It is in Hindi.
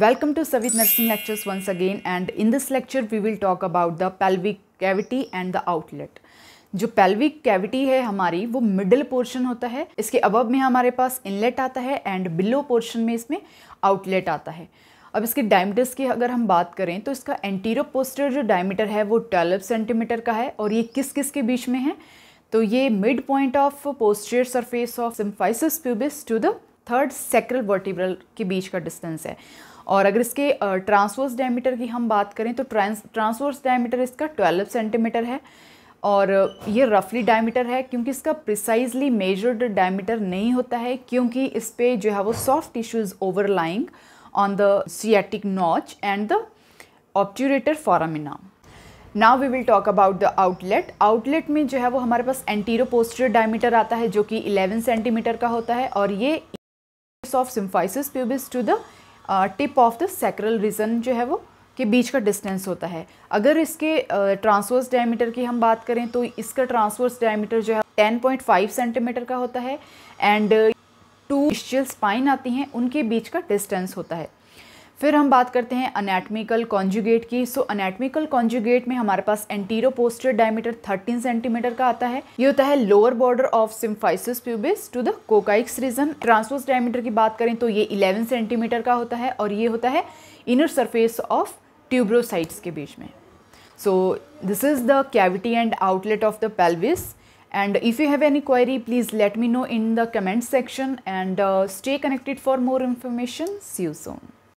welcome to savit nursing lectures once again and in this lecture we will talk about the pelvic cavity and the outlet जो पेल्विक कैविटी है हमारी वो मिडिल पोर्शन होता है इसके अबब में हमारे पास इनलेट आता है एंड बिलो पोर्शन में इसमें आउटलेट आता है अब इसके डायमीटर्स की अगर हम बात करें तो इसका एंटीरो पोस्टर जो डायमीटर है वो ट्वेल्व सेंटीमीटर का है और ये किस किस के बीच में है तो ये mid point of posterior surface of symphysis pubis to the third sacral vertebral के बीच का डिस्टेंस है और अगर इसके ट्रांसवर्स डायमीटर की हम बात करें तो ट्रांस ट्रांसवर्स डायमीटर इसका 12 सेंटीमीटर है और ये रफली डायमीटर है क्योंकि इसका प्रिसाइजली मेजर्ड डायमीटर नहीं होता है क्योंकि इस पर जो है वो soft tissues overlying on the sciatic notch and the obturator foramina now we will talk about the outlet outlet में जो है वो हमारे पास एंटीरो पोस्टर डायमीटर आता है जो कि 11 सेंटीमीटर का होता है और ये distance of symphysis pubis to the tip of the sacral region जो है वो के बीच का डिस्टेंस होता है अगर इसके ट्रांसवर्स uh, डायमीटर की हम बात करें तो इसका ट्रांसवर्स डायमीटर जो है 10.5 सेंटीमीटर का होता है एंड टू स्पाइन आती हैं उनके बीच का डिस्टेंस होता है फिर हम बात करते हैं अनेटमिकल कॉन्जुगेट की सो अनेटमिकल कॉन्जुगेट में हमारे पास एंटीरो पोस्टर डायमीटर 13 सेंटीमीटर का आता है ये होता है lower border of symphysis pubis to the coccyx region transverse diameter की बात करें तो ये 11 सेंटीमीटर का होता है और ये होता है इनर सरफेस ऑफ ट्यूब्रोसाइट्स के बीच में so this is the cavity and outlet of the pelvis and if you have any query please let me know in the comment section and stay connected for more information see you Son